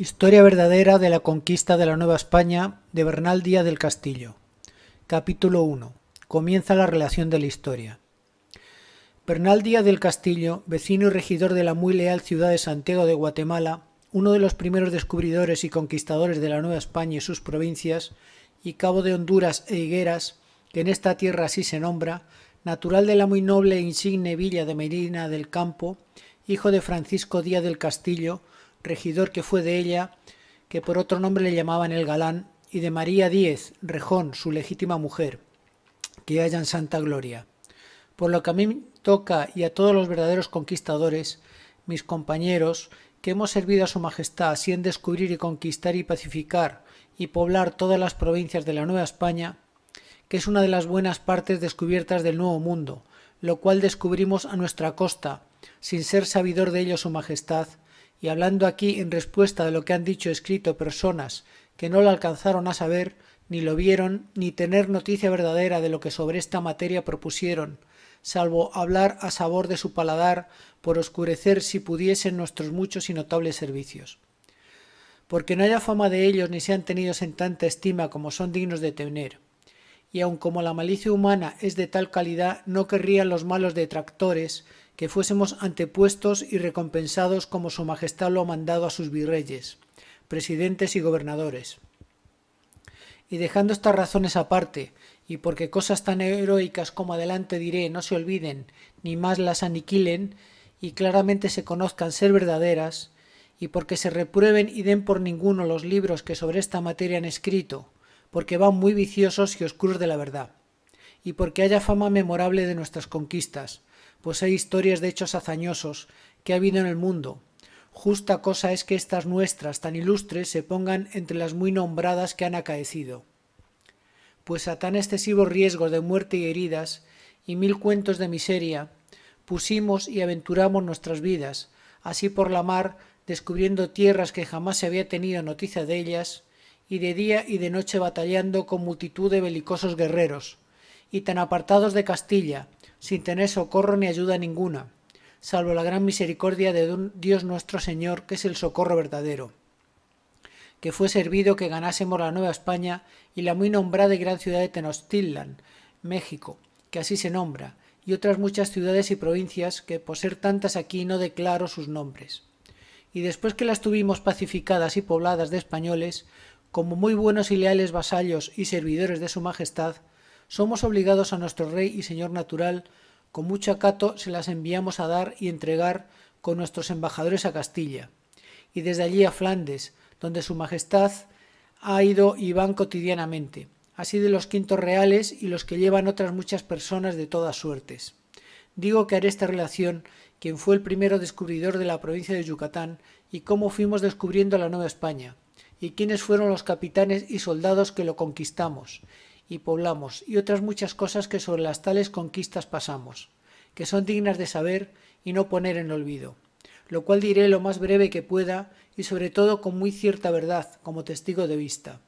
Historia verdadera de la conquista de la Nueva España de Bernal Díaz del Castillo. Capítulo 1. Comienza la relación de la historia. Bernal Díaz del Castillo, vecino y regidor de la muy leal ciudad de Santiago de Guatemala, uno de los primeros descubridores y conquistadores de la Nueva España y sus provincias, y cabo de Honduras e Higueras, que en esta tierra así se nombra, natural de la muy noble e insigne villa de Merina del Campo, hijo de Francisco Díaz del Castillo, regidor que fue de ella, que por otro nombre le llamaban el galán, y de María Díez, Rejón, su legítima mujer, que haya en santa gloria. Por lo que a mí toca y a todos los verdaderos conquistadores, mis compañeros, que hemos servido a su majestad así en descubrir y conquistar y pacificar y poblar todas las provincias de la Nueva España, que es una de las buenas partes descubiertas del Nuevo Mundo, lo cual descubrimos a nuestra costa, sin ser sabidor de ello su majestad, y hablando aquí en respuesta de lo que han dicho escrito personas que no lo alcanzaron a saber, ni lo vieron, ni tener noticia verdadera de lo que sobre esta materia propusieron, salvo hablar a sabor de su paladar por oscurecer si pudiesen nuestros muchos y notables servicios. Porque no haya fama de ellos ni sean tenidos en tanta estima como son dignos de tener, y aun como la malicia humana es de tal calidad, no querrían los malos detractores que fuésemos antepuestos y recompensados como su majestad lo ha mandado a sus virreyes, presidentes y gobernadores. Y dejando estas razones aparte, y porque cosas tan heroicas como adelante diré no se olviden, ni más las aniquilen, y claramente se conozcan ser verdaderas, y porque se reprueben y den por ninguno los libros que sobre esta materia han escrito, porque van muy viciosos y oscuros de la verdad, y porque haya fama memorable de nuestras conquistas, pues hay historias de hechos hazañosos que ha habido en el mundo. Justa cosa es que estas nuestras tan ilustres se pongan entre las muy nombradas que han acaecido. Pues a tan excesivos riesgos de muerte y heridas, y mil cuentos de miseria, pusimos y aventuramos nuestras vidas, así por la mar, descubriendo tierras que jamás se había tenido noticia de ellas, y de día y de noche batallando con multitud de belicosos guerreros, y tan apartados de Castilla, sin tener socorro ni ayuda ninguna, salvo la gran misericordia de Dios nuestro Señor, que es el socorro verdadero. Que fue servido que ganásemos la Nueva España y la muy nombrada y gran ciudad de Tenochtitlan, México, que así se nombra, y otras muchas ciudades y provincias que por ser tantas aquí no declaro sus nombres. Y después que las tuvimos pacificadas y pobladas de españoles, como muy buenos y leales vasallos y servidores de su Majestad, somos obligados a nuestro Rey y Señor natural, con mucho acato se las enviamos a dar y entregar con nuestros embajadores a Castilla, y desde allí a Flandes, donde su Majestad ha ido y van cotidianamente, así de los quintos reales y los que llevan otras muchas personas de todas suertes. Digo que haré esta relación, quien fue el primero descubridor de la provincia de Yucatán y cómo fuimos descubriendo la Nueva España, y quiénes fueron los capitanes y soldados que lo conquistamos y poblamos, y otras muchas cosas que sobre las tales conquistas pasamos, que son dignas de saber y no poner en olvido, lo cual diré lo más breve que pueda y sobre todo con muy cierta verdad como testigo de vista.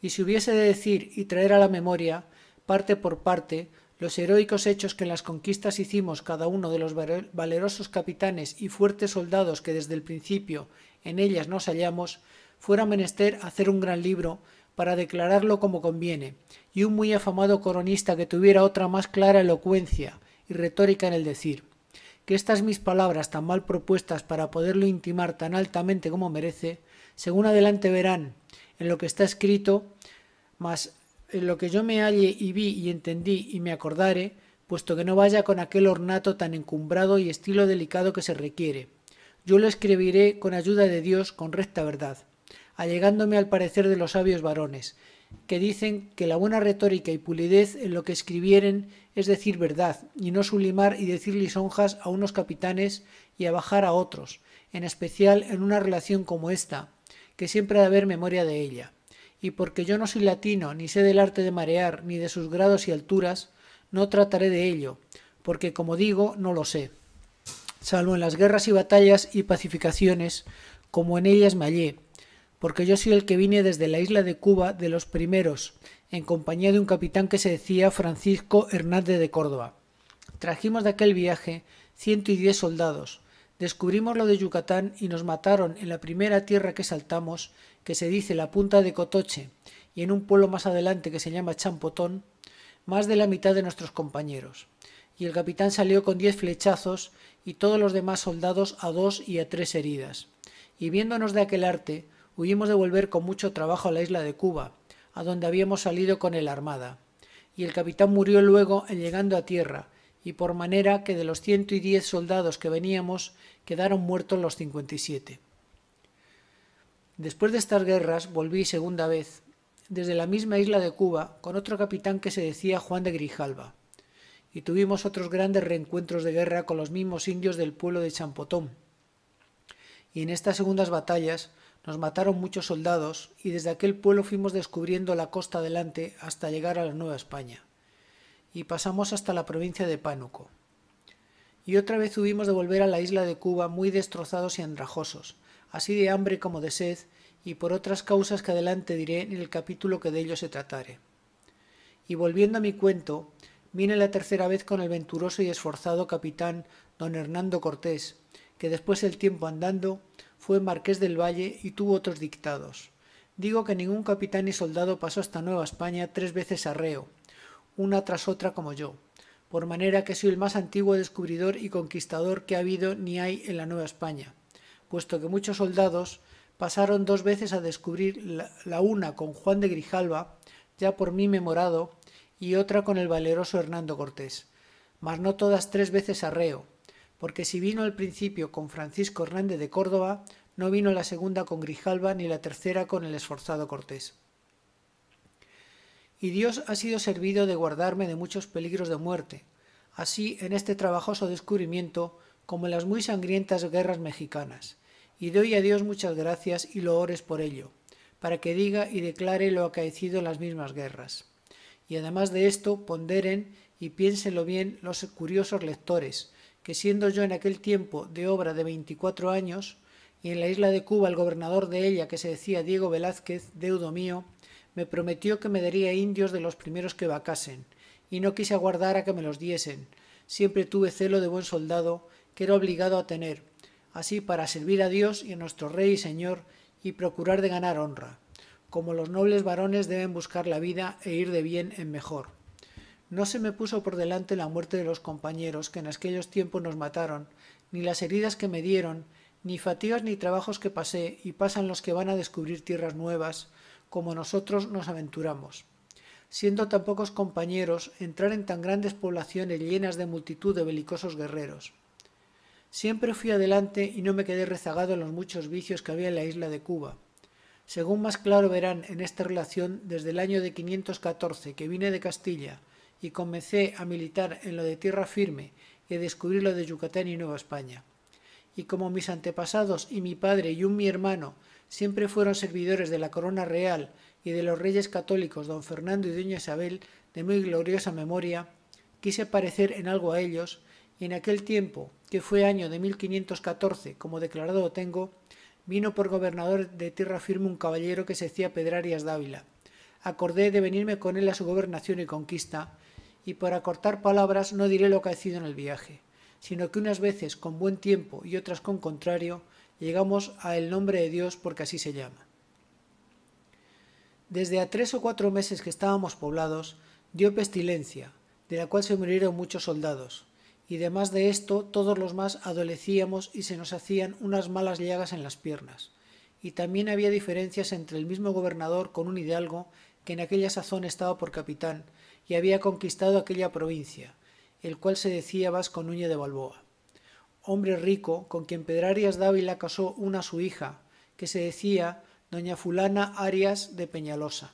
Y si hubiese de decir y traer a la memoria, parte por parte, los heroicos hechos que en las conquistas hicimos cada uno de los valerosos capitanes y fuertes soldados que desde el principio en ellas nos hallamos, fuera menester hacer un gran libro para declararlo como conviene, y un muy afamado coronista que tuviera otra más clara elocuencia y retórica en el decir, que estas mis palabras tan mal propuestas para poderlo intimar tan altamente como merece, según adelante verán en lo que está escrito, mas en lo que yo me halle y vi y entendí y me acordare, puesto que no vaya con aquel ornato tan encumbrado y estilo delicado que se requiere. Yo lo escribiré con ayuda de Dios con recta verdad, allegándome al parecer de los sabios varones, que dicen que la buena retórica y pulidez en lo que escribieren es decir verdad, y no sublimar y decir lisonjas a unos capitanes y a bajar a otros, en especial en una relación como esta, que siempre ha de haber memoria de ella. Y porque yo no soy latino, ni sé del arte de marear, ni de sus grados y alturas, no trataré de ello, porque como digo, no lo sé. Salvo en las guerras y batallas y pacificaciones, como en ellas me hallé, porque yo soy el que vine desde la isla de Cuba de los primeros, en compañía de un capitán que se decía Francisco Hernández de Córdoba. Trajimos de aquel viaje ciento y diez soldados. Descubrimos lo de Yucatán y nos mataron en la primera tierra que saltamos, que se dice la punta de Cotoche, y en un pueblo más adelante que se llama Champotón, más de la mitad de nuestros compañeros. Y el capitán salió con diez flechazos y todos los demás soldados a dos y a tres heridas. Y viéndonos de aquel arte, Huimos de volver con mucho trabajo a la isla de Cuba, a donde habíamos salido con el armada, y el capitán murió luego en llegando a tierra, y por manera que de los ciento y diez soldados que veníamos quedaron muertos los cincuenta y siete. Después de estas guerras volví segunda vez, desde la misma isla de Cuba, con otro capitán que se decía Juan de Grijalva, y tuvimos otros grandes reencuentros de guerra con los mismos indios del pueblo de Champotón. Y en estas segundas batallas nos mataron muchos soldados y desde aquel pueblo fuimos descubriendo la costa adelante hasta llegar a la Nueva España y pasamos hasta la provincia de Pánuco. Y otra vez tuvimos de volver a la isla de Cuba muy destrozados y andrajosos, así de hambre como de sed, y por otras causas que adelante diré en el capítulo que de ello se tratare. Y volviendo a mi cuento, vine la tercera vez con el venturoso y esforzado capitán don Hernando Cortés, que después del tiempo andando fue marqués del Valle y tuvo otros dictados. Digo que ningún capitán y soldado pasó hasta Nueva España tres veces arreo, una tras otra como yo, por manera que soy el más antiguo descubridor y conquistador que ha habido ni hay en la Nueva España, puesto que muchos soldados pasaron dos veces a descubrir la, una con Juan de Grijalva, ya por mí memorado, y otra con el valeroso Hernando Cortés, mas no todas tres veces arreo, porque si vino al principio con Francisco Hernández de Córdoba, no vino la segunda con Grijalva ni la tercera con el esforzado Cortés. Y Dios ha sido servido de guardarme de muchos peligros de muerte, así en este trabajoso descubrimiento como en las muy sangrientas guerras mexicanas, y doy a Dios muchas gracias y loores por ello, para que diga y declare lo acaecido en las mismas guerras. Y además de esto, ponderen y piénsenlo bien los curiosos lectores, que siendo yo en aquel tiempo de obra de veinticuatro años, y en la isla de Cuba el gobernador de ella, que se decía Diego Velázquez, deudo mío, me prometió que me daría indios de los primeros que vacasen, y no quise aguardar a que me los diesen. Siempre tuve celo de buen soldado, que era obligado a tener, así para servir a Dios y a nuestro Rey y Señor, y procurar de ganar honra, como los nobles varones deben buscar la vida e ir de bien en mejor no se me puso por delante la muerte de los compañeros que en aquellos tiempos nos mataron, ni las heridas que me dieron, ni fatigas ni trabajos que pasé, y pasan los que van a descubrir tierras nuevas, como nosotros nos aventuramos. Siendo tan pocos compañeros, entrar en tan grandes poblaciones llenas de multitud de belicosos guerreros. Siempre fui adelante y no me quedé rezagado en los muchos vicios que había en la isla de Cuba. Según más claro verán en esta relación, desde el año de 514 que vine de Castilla, y comencé a militar en lo de tierra firme y a descubrir lo de Yucatán y Nueva España. Y como mis antepasados y mi padre y un mi hermano siempre fueron servidores de la corona real y de los reyes católicos don Fernando y doña Isabel, de muy gloriosa memoria, quise parecer en algo a ellos, y en aquel tiempo, que fue año de 1514, como declarado tengo, vino por gobernador de tierra firme un caballero que se decía Pedrarias Dávila. Acordé de venirme con él a su gobernación y conquista, y para cortar palabras no diré lo que ha sido en el viaje, sino que unas veces con buen tiempo y otras con contrario, llegamos a el nombre de Dios porque así se llama. Desde a tres o cuatro meses que estábamos poblados, dio pestilencia, de la cual se murieron muchos soldados, y además de esto todos los más adolecíamos y se nos hacían unas malas llagas en las piernas, y también había diferencias entre el mismo gobernador con un hidalgo que en aquella sazón estaba por capitán, había conquistado aquella provincia, el cual se decía Vasco Núñez de Balboa. Hombre rico, con quien Pedrarias Dávila casó una su hija, que se decía doña fulana Arias de Peñalosa,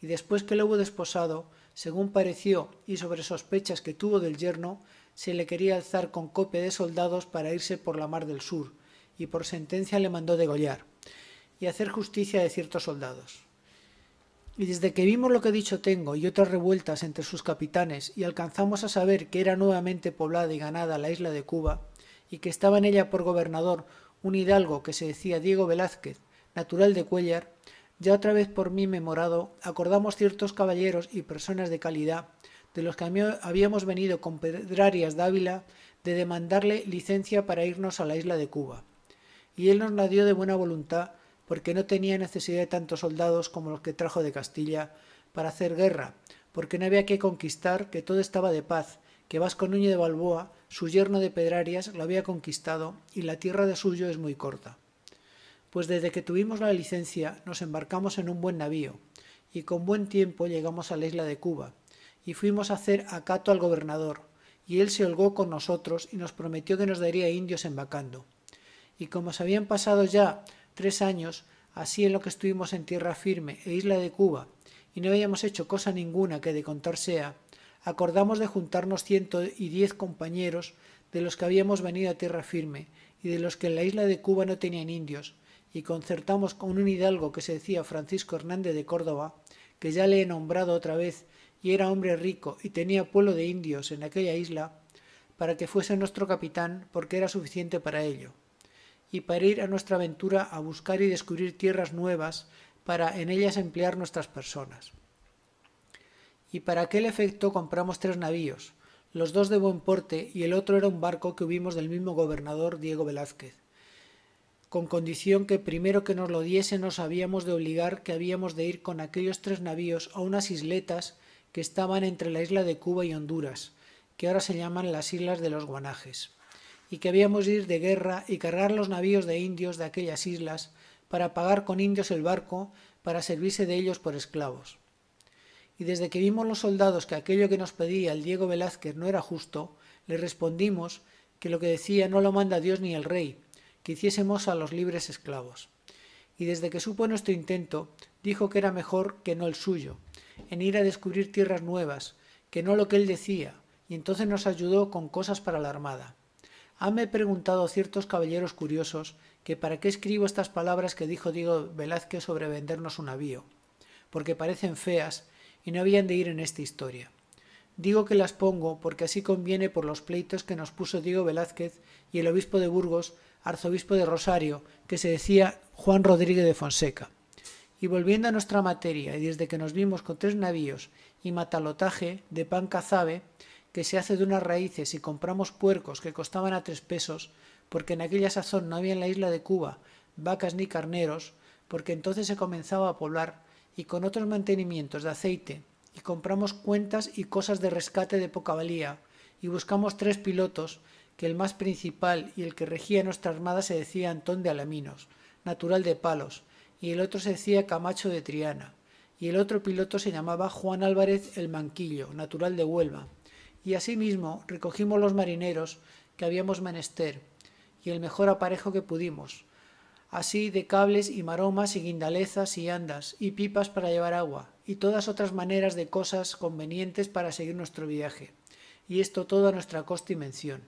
y después que lo hubo desposado, según pareció y sobre sospechas que tuvo del yerno, se le quería alzar con copia de soldados para irse por la mar del sur, y por sentencia le mandó degollar, y hacer justicia de ciertos soldados. Y desde que vimos lo que dicho tengo y otras revueltas entre sus capitanes y alcanzamos a saber que era nuevamente poblada y ganada la isla de Cuba, y que estaba en ella por gobernador un hidalgo que se decía Diego Velázquez, natural de Cuellar, ya otra vez por mí memorado, acordamos ciertos caballeros y personas de calidad, de los que habíamos venido con Pedrarias Dávila, de demandarle licencia para irnos a la isla de Cuba. Y él nos la dio de buena voluntad, porque no tenía necesidad de tantos soldados como los que trajo de Castilla para hacer guerra, porque no había que conquistar, que todo estaba de paz, que Vasco Núñez de Balboa, su yerno de Pedrarias, lo había conquistado y la tierra de suyo es muy corta. Pues desde que tuvimos la licencia nos embarcamos en un buen navío y con buen tiempo llegamos a la isla de Cuba y fuimos a hacer acato al gobernador y él se holgó con nosotros y nos prometió que nos daría indios embacando. Y como se habían pasado ya tres años, así en lo que estuvimos en tierra firme e isla de Cuba, y no habíamos hecho cosa ninguna que de contar sea, acordamos de juntarnos ciento y diez compañeros de los que habíamos venido a tierra firme y de los que en la isla de Cuba no tenían indios, y concertamos con un hidalgo que se decía Francisco Hernández de Córdoba, que ya le he nombrado otra vez, y era hombre rico y tenía pueblo de indios en aquella isla, para que fuese nuestro capitán porque era suficiente para ello y para ir a nuestra aventura a buscar y descubrir tierras nuevas para en ellas emplear nuestras personas. Y para aquel efecto compramos tres navíos, los dos de buen porte y el otro era un barco que hubimos del mismo gobernador Diego Velázquez, con condición que primero que nos lo diese nos habíamos de obligar que habíamos de ir con aquellos tres navíos a unas isletas que estaban entre la isla de Cuba y Honduras, que ahora se llaman las Islas de los Guanajes y que habíamos de ir de guerra y cargar los navíos de indios de aquellas islas para pagar con indios el barco para servirse de ellos por esclavos. Y desde que vimos los soldados que aquello que nos pedía el Diego Velázquez no era justo, le respondimos que lo que decía no lo manda Dios ni el rey, que hiciésemos a los libres esclavos. Y desde que supo nuestro intento, dijo que era mejor que no el suyo, en ir a descubrir tierras nuevas, que no lo que él decía, y entonces nos ayudó con cosas para la armada. Hanme preguntado ciertos caballeros curiosos que para qué escribo estas palabras que dijo Diego Velázquez sobre vendernos un navío, porque parecen feas y no habían de ir en esta historia. Digo que las pongo porque así conviene por los pleitos que nos puso Diego Velázquez y el obispo de Burgos, arzobispo de Rosario, que se decía Juan Rodríguez de Fonseca. Y volviendo a nuestra materia, y desde que nos vimos con tres navíos y matalotaje de pan cazabe, que se hace de unas raíces y compramos puercos que costaban a tres pesos, porque en aquella sazón no había en la isla de Cuba vacas ni carneros, porque entonces se comenzaba a poblar, y con otros mantenimientos de aceite, y compramos cuentas y cosas de rescate de poca valía, y buscamos tres pilotos, que el más principal y el que regía nuestra armada se decía Antón de Alaminos, natural de Palos, y el otro se decía Camacho de Triana, y el otro piloto se llamaba Juan Álvarez el Manquillo, natural de Huelva, y asimismo recogimos los marineros que habíamos menester, y el mejor aparejo que pudimos, así de cables y maromas y guindalezas y andas, y pipas para llevar agua, y todas otras maneras de cosas convenientes para seguir nuestro viaje, y esto todo a nuestra costa y mención.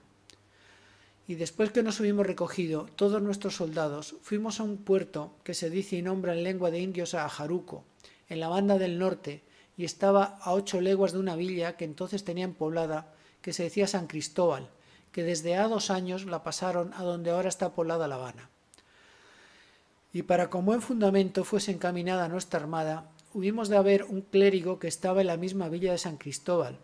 Y después que nos hubimos recogido todos nuestros soldados, fuimos a un puerto que se dice y nombra en lengua de indios a Ajaruco, en la banda del norte, y estaba a ocho leguas de una villa que entonces tenían poblada, que se decía San Cristóbal, que desde a dos años la pasaron a donde ahora está poblada La Habana. Y para como buen fundamento fuese encaminada nuestra armada, hubimos de haber un clérigo que estaba en la misma villa de San Cristóbal,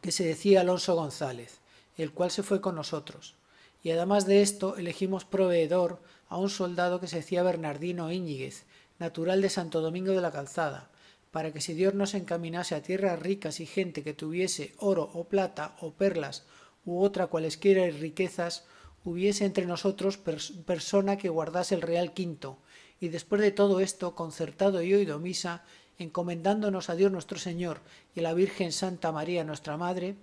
que se decía Alonso González, el cual se fue con nosotros. Y además de esto, elegimos proveedor a un soldado que se decía Bernardino Íñiguez, natural de Santo Domingo de la Calzada, para que si Dios nos encaminase a tierras ricas y gente que tuviese oro o plata o perlas u otra cualesquiera riquezas, hubiese entre nosotros persona que guardase el real quinto, y después de todo esto, concertado y oído misa, encomendándonos a Dios nuestro Señor y a la Virgen Santa María nuestra Madre,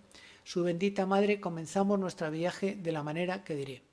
su bendita Madre, comenzamos nuestro viaje de la manera que diré.